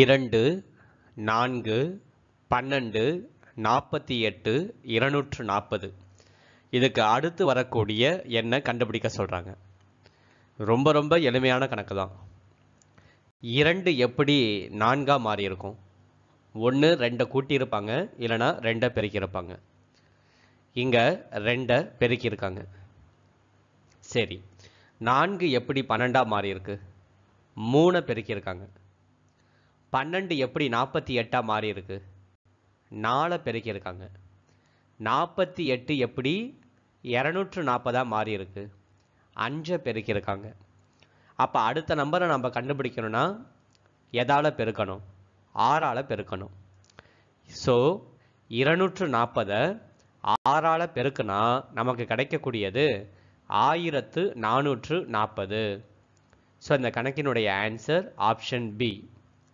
இரண்டு நான்கு பன்னெண்டு நாற்பத்தி எட்டு இருநூற்று நாற்பது இதுக்கு அடுத்து வரக்கூடிய எண்ணை கண்டுபிடிக்க சொல்கிறாங்க ரொம்ப ரொம்ப எளிமையான கணக்கு தான் இரண்டு எப்படி நான்காக மாறியிருக்கும் ஒன்று ரெண்டை கூட்டியிருப்பாங்க இல்லைனா ரெண்டை பெருக்கியிருப்பாங்க இங்கே ரெண்டை பெருக்கியிருக்காங்க சரி நான்கு எப்படி பன்னெண்டாக மாறியிருக்கு மூணை பெருக்கியிருக்காங்க பன்னெண்டு எப்படி நாற்பத்தி எட்டாக மாறி இருக்கு நாலை பெருக்கியிருக்காங்க நாற்பத்தி எட்டு எப்படி இரநூற்று நாற்பதாக மாறி இருக்கு அஞ்சை பெருக்கியிருக்காங்க அப்போ அடுத்த நம்பரை நம்ம கண்டுபிடிக்கணும்னா எதால் பெருக்கணும் ஆறால் பெருக்கணும் ஸோ இருநூற்று நாற்பதை ஆறால் பெருக்குனா நமக்கு கிடைக்கக்கூடியது ஆயிரத்து நானூற்று நாற்பது ஸோ இந்த கணக்கினுடைய ஆன்சர் ஆப்ஷன் பி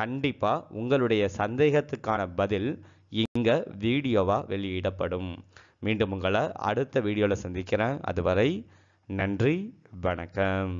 கண்டிப்பாக உங்களுடைய சந்தேகத்துக்கான பதில் இங்கே வீடியோவாக வெளியிடப்படும் மீண்டும் உங்களை அடுத்த வீடியோவில் சந்திக்கிறேன் அதுவரை நன்றி வணக்கம்